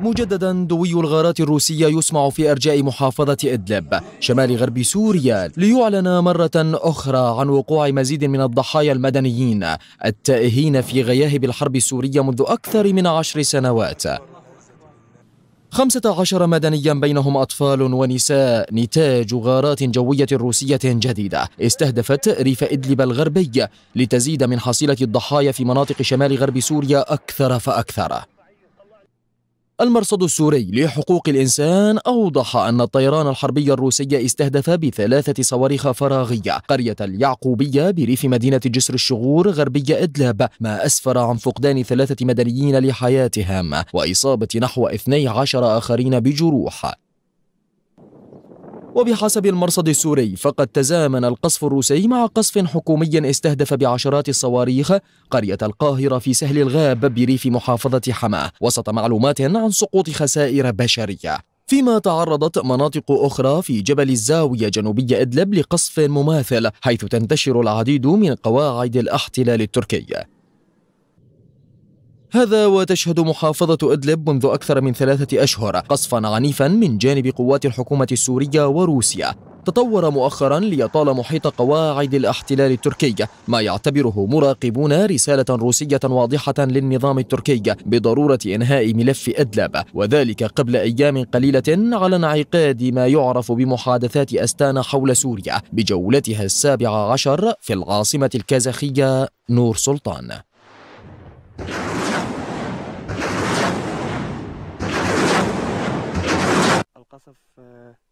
مجددا دوي الغارات الروسية يسمع في أرجاء محافظة إدلب شمال غرب سوريا ليعلن مرة أخرى عن وقوع مزيد من الضحايا المدنيين التائهين في غياهب الحرب السورية منذ أكثر من عشر سنوات خمسة عشر مدنيا بينهم أطفال ونساء نتاج غارات جوية روسية جديدة استهدفت ريف إدلب الغربي لتزيد من حصيلة الضحايا في مناطق شمال غرب سوريا أكثر فأكثر المرصد السوري لحقوق الإنسان أوضح أن الطيران الحربي الروسي استهدف بثلاثة صواريخ فراغية قرية اليعقوبية بريف مدينة جسر الشغور غربي إدلب ما أسفر عن فقدان ثلاثة مدنيين لحياتهم وإصابة نحو 12 آخرين بجروح وبحسب المرصد السوري فقد تزامن القصف الروسي مع قصف حكومي استهدف بعشرات الصواريخ قرية القاهرة في سهل الغاب بريف محافظة حماة وسط معلومات عن سقوط خسائر بشرية فيما تعرضت مناطق أخرى في جبل الزاوية جنوبي إدلب لقصف مماثل حيث تنتشر العديد من قواعد الاحتلال التركي هذا وتشهد محافظة إدلب منذ أكثر من ثلاثة أشهر قصفا عنيفا من جانب قوات الحكومة السورية وروسيا تطور مؤخرا ليطال محيط قواعد الاحتلال التركي ما يعتبره مراقبون رسالة روسية واضحة للنظام التركي بضرورة إنهاء ملف أدلب وذلك قبل أيام قليلة على انعقاد ما يعرف بمحادثات أستانا حول سوريا بجولتها السابعة عشر في العاصمة الكازاخية نور سلطان of of uh,